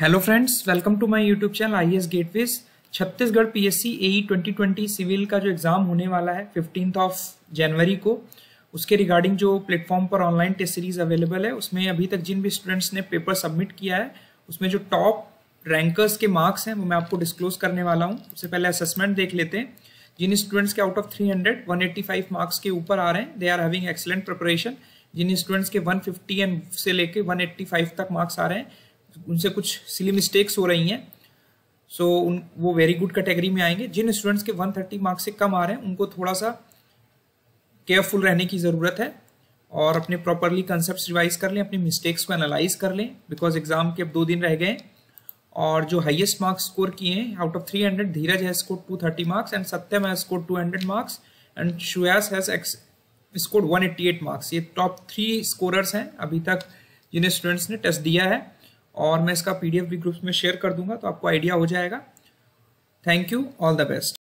hello friends welcome to my YouTube channel I S gateways Chhattisgarh P S C A civil का जो exam होने वाला है fifteenth of January को उसके रिगार्डिंग जो प्लेटफॉर्म पर ऑनलाइन टेस्ट सीरीज अवेलेबल है उसमें अभी तक जिन भी स्टूडेंट्स ने पेपर सबमिट किया है उसमें जो टॉप रैंकर्स के मार्क्स हैं वो मैं आपको डिस्क्लोज करने वाला हूँ उससे पहले असेसमेंट देख लेते हैं जिन स्टूडेंट्स के out of three hundred marks के ऊपर आ रहे हैं they are having excellent preparation जिन स्टूडेंट्स के वन फिफ्टी एंड से लेके वन तक मार्क्स आ रहे हैं उनसे कुछ सिली मिस्टेक्स हो रही हैं सो so, उन वो वेरी गुड कैटेगरी में आएंगे जिन स्टूडेंट्स के 130 मार्क्स से कम आ रहे हैं उनको थोड़ा सा केयरफुल रहने की ज़रूरत है और अपने प्रॉपरली कंसेप्ट रिवाइज कर लें अपने मिस्टेक्स को एनालाइज कर लें बिकॉज एग्जाम के अब दो दिन रह गए और जो हाईएस्ट मार्क्स स्कोर किए हैं out of 300 Dheeraj has score thirty marks and Satyam has score hundred marks and शुयास हैज स्कोर एट मार्क्स ये टॉप थ्री स्कोरर्स हैं अभी तक जिन्हें स्टूडेंट्स ने टेस्ट दिया है और मैं इसका पीडीएफ भी ग्रुप्स में शेयर कर दूंगा तो आपको आइडिया हो जाएगा thank you all the best